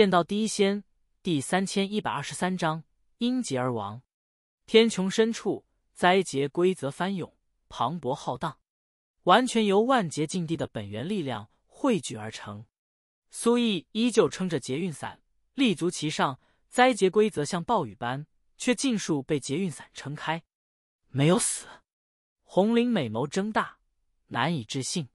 《剑道第一仙》第三千一百二十三章：因劫而亡。天穹深处，灾劫规则翻涌，磅礴浩荡，完全由万劫禁地的本源力量汇聚而成。苏毅依旧撑着劫运伞，立足其上，灾劫规则像暴雨般，却尽数被劫运伞撑开，没有死。红菱美眸睁大，难以置信。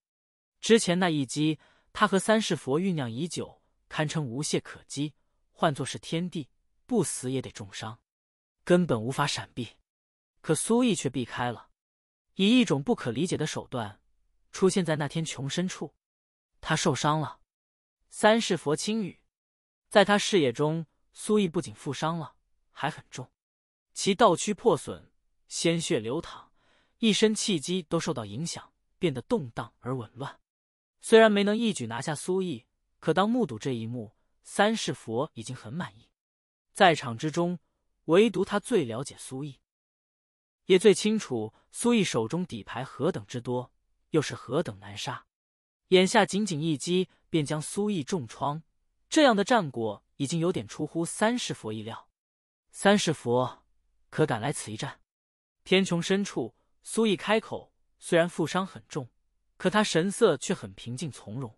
之前那一击，他和三世佛酝酿已久。堪称无懈可击，换作是天帝，不死也得重伤，根本无法闪避。可苏毅却避开了，以一种不可理解的手段，出现在那天穹深处。他受伤了。三世佛轻语，在他视野中，苏毅不仅负伤了，还很重，其道躯破损，鲜血流淌，一身气机都受到影响，变得动荡而紊乱。虽然没能一举拿下苏毅。可当目睹这一幕，三世佛已经很满意。在场之中，唯独他最了解苏毅，也最清楚苏毅手中底牌何等之多，又是何等难杀。眼下仅仅一击便将苏毅重创，这样的战果已经有点出乎三世佛意料。三世佛，可敢来此一战？天穹深处，苏毅开口，虽然负伤很重，可他神色却很平静从容。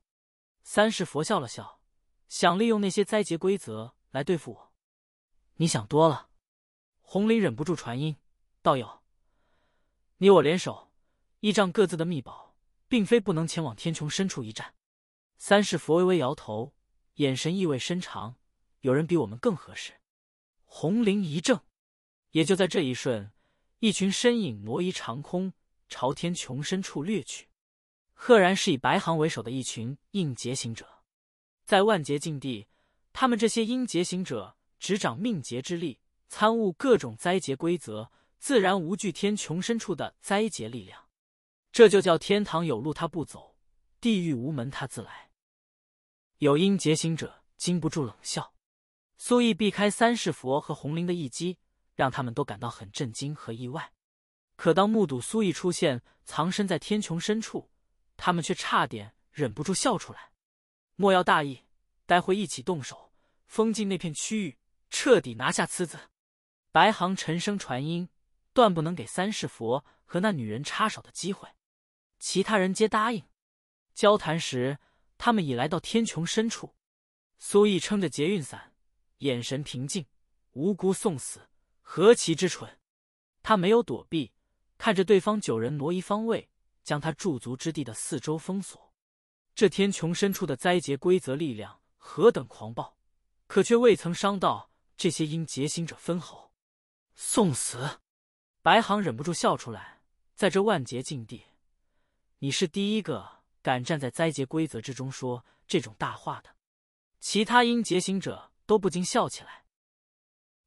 三世佛笑了笑，想利用那些灾劫规则来对付我，你想多了。红林忍不住传音：“道友，你我联手，依仗各自的秘宝，并非不能前往天穹深处一战。”三世佛微微摇头，眼神意味深长：“有人比我们更合适。”红林一怔，也就在这一瞬，一群身影挪移长空，朝天穹深处掠去。赫然是以白行为首的一群应劫行者，在万劫境地，他们这些应劫行者执掌命劫之力，参悟各种灾劫规则，自然无惧天穹深处的灾劫力量。这就叫天堂有路他不走，地狱无门他自来。有应劫行者禁不住冷笑。苏毅避开三世佛和红绫的一击，让他们都感到很震惊和意外。可当目睹苏毅出现，藏身在天穹深处。他们却差点忍不住笑出来。莫要大意，待会一起动手，封禁那片区域，彻底拿下此子。白行沉声传音，断不能给三世佛和那女人插手的机会。其他人皆答应。交谈时，他们已来到天穹深处。苏毅撑着劫运伞，眼神平静，无辜送死，何其之蠢！他没有躲避，看着对方九人挪移方位。将他驻足之地的四周封锁。这天穹深处的灾劫规则力量何等狂暴，可却未曾伤到这些阴劫行者分毫。送死！白行忍不住笑出来。在这万劫禁地，你是第一个敢站在灾劫规则之中说这种大话的。其他阴劫行者都不禁笑起来。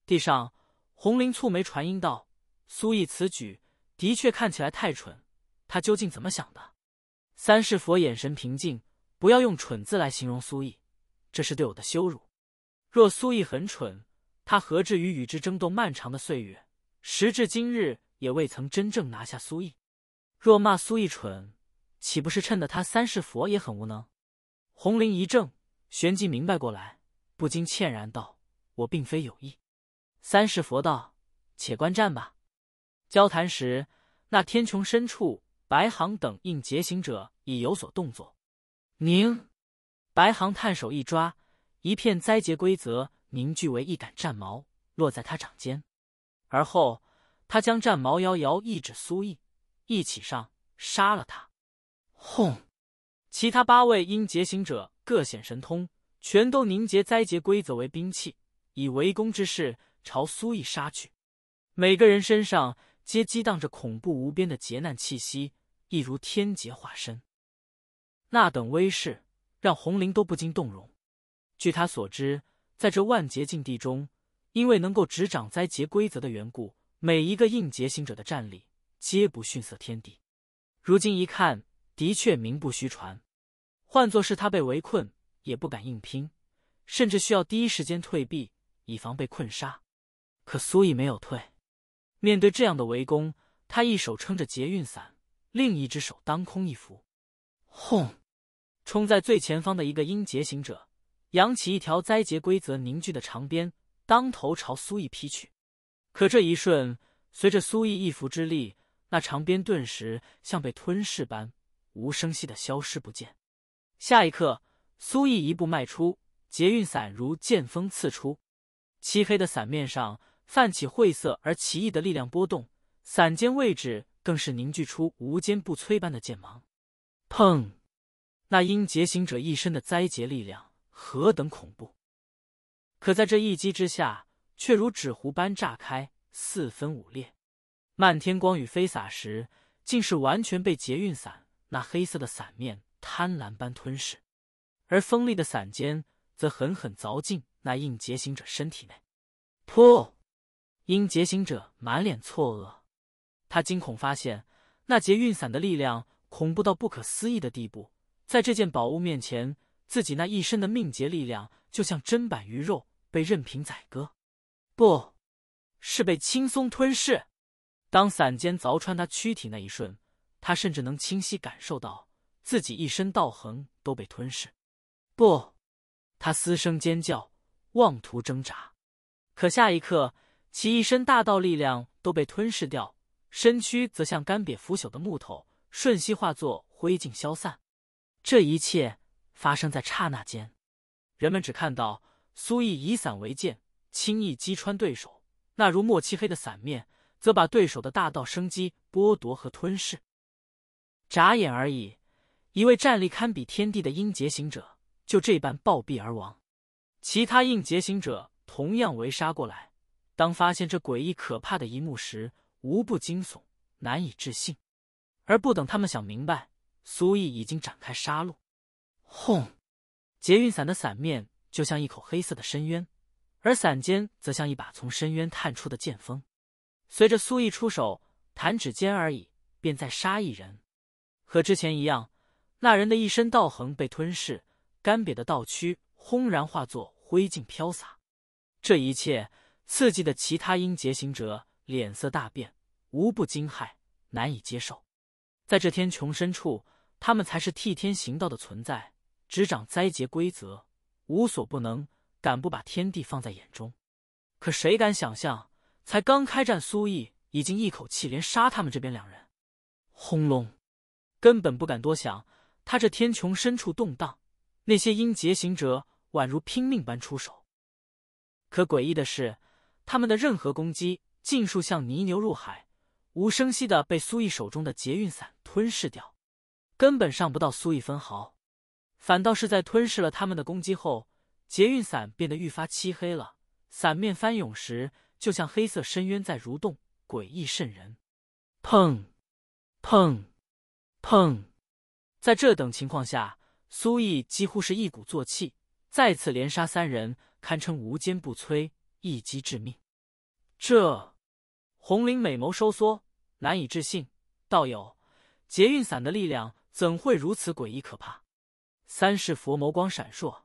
地上，红绫蹙眉传音道：“苏毅此举的确看起来太蠢。”他究竟怎么想的？三世佛眼神平静，不要用“蠢”字来形容苏毅，这是对我的羞辱。若苏毅很蠢，他何至于与之争斗漫长的岁月？时至今日也未曾真正拿下苏毅。若骂苏毅蠢，岂不是衬得他三世佛也很无能？红菱一怔，旋即明白过来，不禁歉然道：“我并非有意。”三世佛道：“且观战吧。”交谈时，那天穹深处。白行等应劫行者已有所动作，凝。白行探手一抓，一片灾劫规则凝聚为一杆战矛，落在他掌间。而后，他将战矛摇摇，一指苏毅，一起上，杀了他。轰！其他八位应劫行者各显神通，全都凝结灾劫规则为兵器，以围攻之势朝苏毅杀去。每个人身上皆激荡着恐怖无边的劫难气息。亦如天劫化身，那等威势让红灵都不禁动容。据他所知，在这万劫禁地中，因为能够执掌灾劫规则的缘故，每一个应劫行者的战力皆不逊色天地。如今一看，的确名不虚传。换作是他被围困，也不敢硬拼，甚至需要第一时间退避，以防被困杀。可苏毅没有退，面对这样的围攻，他一手撑着劫运伞。另一只手当空一拂，轰！冲在最前方的一个阴劫行者扬起一条灾劫规则凝聚的长鞭，当头朝苏毅劈去。可这一瞬，随着苏毅一拂之力，那长鞭顿时像被吞噬般无声息的消失不见。下一刻，苏毅一步迈出，劫运伞如剑锋刺出，漆黑的伞面上泛起晦涩而奇异的力量波动，伞尖位置。更是凝聚出无坚不摧般的剑芒，砰！那应劫行者一身的灾劫力量何等恐怖，可在这一击之下，却如纸糊般炸开，四分五裂，漫天光雨飞洒时，竟是完全被劫运伞那黑色的伞面贪婪般吞噬，而锋利的伞尖则狠狠凿进那应劫行者身体内。噗！应劫行者满脸错愕。他惊恐发现，那劫运伞的力量恐怖到不可思议的地步，在这件宝物面前，自己那一身的命劫力量就像砧板鱼肉，被任凭宰割，不，是被轻松吞噬。当伞尖凿穿他躯体那一瞬，他甚至能清晰感受到自己一身道痕都被吞噬。不，他嘶声尖叫，妄图挣扎，可下一刻，其一身大道力量都被吞噬掉。身躯则像干瘪腐朽的木头，瞬息化作灰烬消散。这一切发生在刹那间，人们只看到苏毅以伞为剑，轻易击穿对手。那如墨漆黑的伞面，则把对手的大道生机剥夺和吞噬。眨眼而已，一位战力堪比天地的阴劫行者就这般暴毙而亡。其他应劫行者同样围杀过来。当发现这诡异可怕的一幕时，无不惊悚，难以置信。而不等他们想明白，苏毅已经展开杀戮。轰！捷运伞的伞面就像一口黑色的深渊，而伞尖则像一把从深渊探出的剑锋。随着苏毅出手，弹指间而已，便再杀一人。和之前一样，那人的一身道横被吞噬，干瘪的道躯轰然化作灰烬飘洒。这一切刺激的其他阴劫行者。脸色大变，无不惊骇，难以接受。在这天穹深处，他们才是替天行道的存在，执掌灾劫规则，无所不能，敢不把天地放在眼中？可谁敢想象，才刚开战，苏毅已经一口气连杀他们这边两人？轰隆！根本不敢多想，他这天穹深处动荡，那些阴劫行者宛如拼命般出手。可诡异的是，他们的任何攻击。尽数像泥牛入海，无声息的被苏毅手中的劫运伞吞噬掉，根本上不到苏毅分毫。反倒是在吞噬了他们的攻击后，劫运伞变得愈发漆黑了，伞面翻涌时，就像黑色深渊在蠕动，诡异渗人。砰！砰！砰！在这等情况下，苏毅几乎是一鼓作气，再次连杀三人，堪称无坚不摧，一击致命。这。红菱美眸收缩，难以置信。道友，劫运伞的力量怎会如此诡异可怕？三世佛眸光闪烁。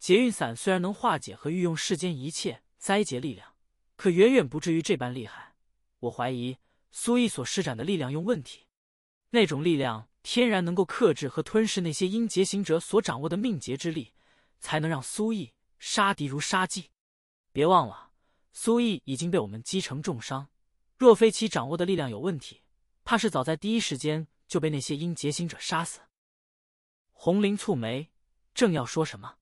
劫运伞虽然能化解和御用世间一切灾劫力量，可远远不至于这般厉害。我怀疑苏毅所施展的力量有问题。那种力量天然能够克制和吞噬那些因劫行者所掌握的命劫之力，才能让苏毅杀敌如杀鸡。别忘了，苏毅已经被我们击成重伤。若非其掌握的力量有问题，怕是早在第一时间就被那些阴劫行者杀死。红绫蹙眉，正要说什么，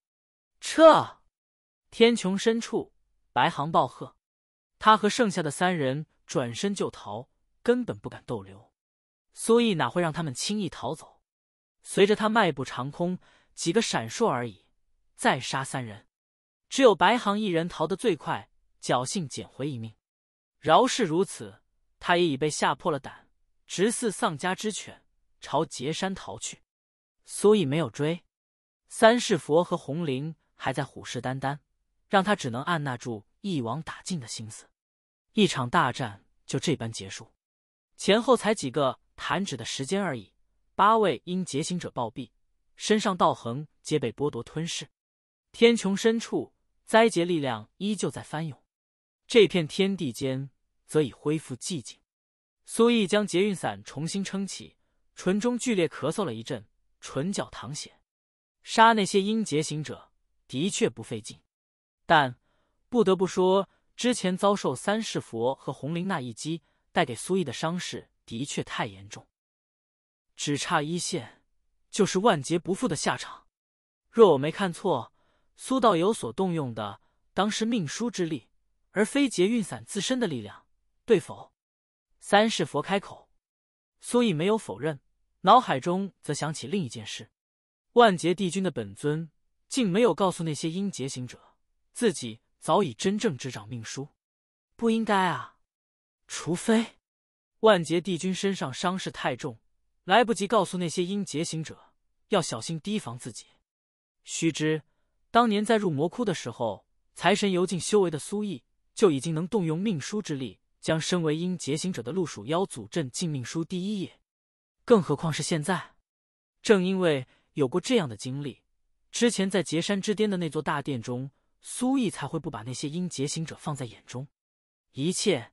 撤！天穹深处，白行暴喝，他和剩下的三人转身就逃，根本不敢逗留。苏毅哪会让他们轻易逃走？随着他迈步长空，几个闪烁而已，再杀三人。只有白行一人逃得最快，侥幸捡回一命。饶是如此，他也已被吓破了胆，直似丧家之犬，朝劫山逃去。所以没有追，三世佛和红绫还在虎视眈眈，让他只能按捺住一网打尽的心思。一场大战就这般结束，前后才几个弹指的时间而已。八位因劫行者暴毙，身上道痕皆被剥夺吞噬。天穹深处，灾劫力量依旧在翻涌，这片天地间。则已恢复寂静。苏毅将劫运伞重新撑起，唇中剧烈咳嗽了一阵，唇角淌血。杀那些阴劫行者的确不费劲，但不得不说，之前遭受三世佛和红绫那一击，带给苏毅的伤势的确太严重，只差一线，就是万劫不复的下场。若我没看错，苏道友所动用的，当是命书之力，而非劫运伞自身的力量。对否？三世佛开口，苏毅没有否认，脑海中则想起另一件事：万劫帝君的本尊竟没有告诉那些阴劫行者，自己早已真正执掌命书，不应该啊！除非万劫帝君身上伤势太重，来不及告诉那些阴劫行者，要小心提防自己。须知，当年在入魔窟的时候，财神游进修为的苏毅就已经能动用命书之力。将身为阴劫行者的陆蜀妖祖镇禁命书第一页，更何况是现在。正因为有过这样的经历，之前在劫山之巅的那座大殿中，苏毅才会不把那些阴劫行者放在眼中。一切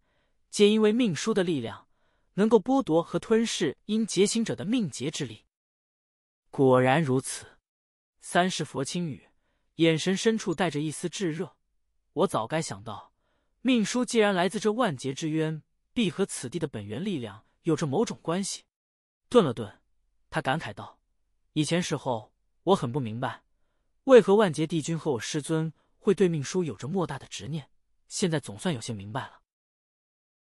皆因为命书的力量能够剥夺和吞噬阴劫行者的命劫之力。果然如此。三世佛轻语，眼神深处带着一丝炙热。我早该想到。命书既然来自这万劫之渊，必和此地的本源力量有着某种关系。顿了顿，他感慨道：“以前时候，我很不明白，为何万劫帝君和我师尊会对命书有着莫大的执念。现在总算有些明白了。”